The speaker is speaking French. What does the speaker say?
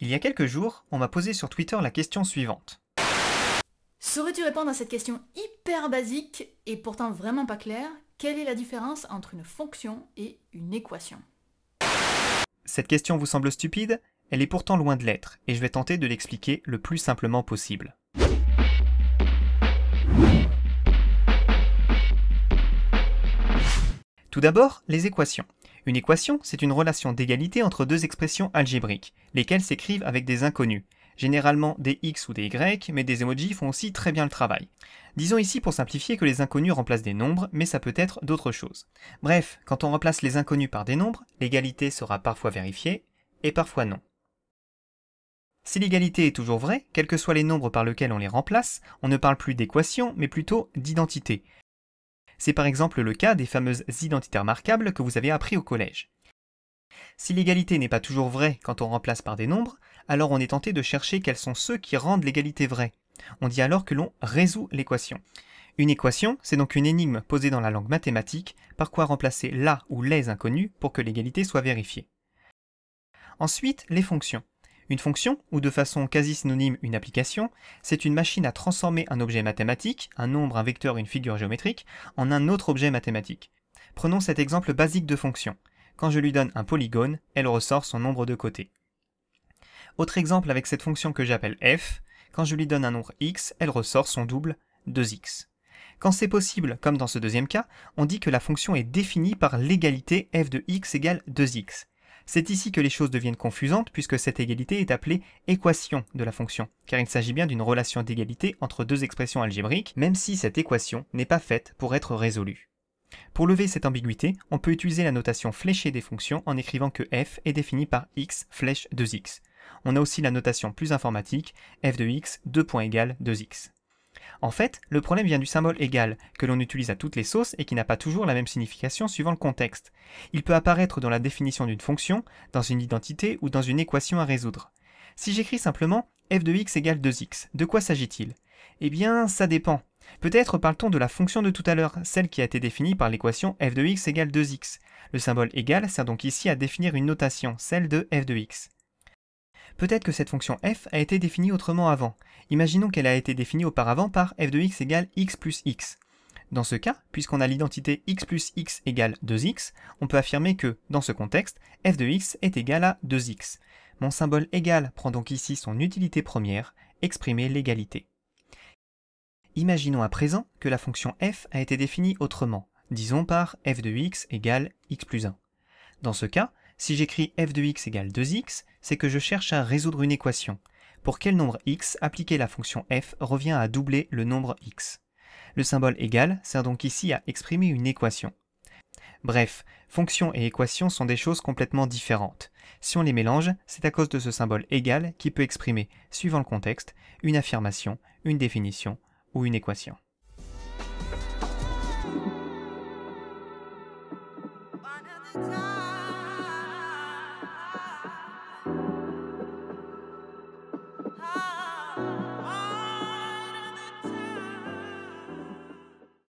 Il y a quelques jours, on m'a posé sur Twitter la question suivante. Saurais-tu répondre à cette question hyper basique et pourtant vraiment pas claire Quelle est la différence entre une fonction et une équation Cette question vous semble stupide Elle est pourtant loin de l'être et je vais tenter de l'expliquer le plus simplement possible. Tout d'abord, les équations. Une équation, c'est une relation d'égalité entre deux expressions algébriques, lesquelles s'écrivent avec des inconnus, généralement des x ou des y, mais des emojis font aussi très bien le travail. Disons ici pour simplifier que les inconnus remplacent des nombres, mais ça peut être d'autres choses. Bref, quand on remplace les inconnus par des nombres, l'égalité sera parfois vérifiée, et parfois non. Si l'égalité est toujours vraie, quels que soient les nombres par lesquels on les remplace, on ne parle plus d'équation, mais plutôt d'identité. C'est par exemple le cas des fameuses identités remarquables que vous avez appris au collège. Si l'égalité n'est pas toujours vraie quand on remplace par des nombres, alors on est tenté de chercher quels sont ceux qui rendent l'égalité vraie. On dit alors que l'on résout l'équation. Une équation, c'est donc une énigme posée dans la langue mathématique, par quoi remplacer la ou les inconnus pour que l'égalité soit vérifiée. Ensuite, les fonctions. Une fonction, ou de façon quasi synonyme une application, c'est une machine à transformer un objet mathématique, un nombre, un vecteur, une figure géométrique, en un autre objet mathématique. Prenons cet exemple basique de fonction. Quand je lui donne un polygone, elle ressort son nombre de côtés. Autre exemple avec cette fonction que j'appelle f, quand je lui donne un nombre x, elle ressort son double 2x. Quand c'est possible, comme dans ce deuxième cas, on dit que la fonction est définie par l'égalité f de x égale 2x. C'est ici que les choses deviennent confusantes puisque cette égalité est appelée équation de la fonction, car il s'agit bien d'une relation d'égalité entre deux expressions algébriques, même si cette équation n'est pas faite pour être résolue. Pour lever cette ambiguïté, on peut utiliser la notation fléchée des fonctions en écrivant que f est défini par x flèche 2x. On a aussi la notation plus informatique, f de x 2 points égale 2x. En fait, le problème vient du symbole égal, que l'on utilise à toutes les sauces et qui n'a pas toujours la même signification suivant le contexte. Il peut apparaître dans la définition d'une fonction, dans une identité ou dans une équation à résoudre. Si j'écris simplement f de x égale 2x, de quoi s'agit-il Eh bien, ça dépend. Peut-être parle-t-on de la fonction de tout à l'heure, celle qui a été définie par l'équation f de x égale 2x. Le symbole égal sert donc ici à définir une notation, celle de f de x. Peut-être que cette fonction f a été définie autrement avant. Imaginons qu'elle a été définie auparavant par f de x égale x plus x. Dans ce cas, puisqu'on a l'identité x plus x égale 2x, on peut affirmer que, dans ce contexte, f de x est égal à 2x. Mon symbole égal prend donc ici son utilité première, exprimer l'égalité. Imaginons à présent que la fonction f a été définie autrement, disons par f de x égale x plus 1. Dans ce cas, si j'écris f de x égale 2x, c'est que je cherche à résoudre une équation. Pour quel nombre x, appliquer la fonction f revient à doubler le nombre x. Le symbole égal sert donc ici à exprimer une équation. Bref, fonction et équation sont des choses complètement différentes. Si on les mélange, c'est à cause de ce symbole égal qui peut exprimer, suivant le contexte, une affirmation, une définition ou une équation.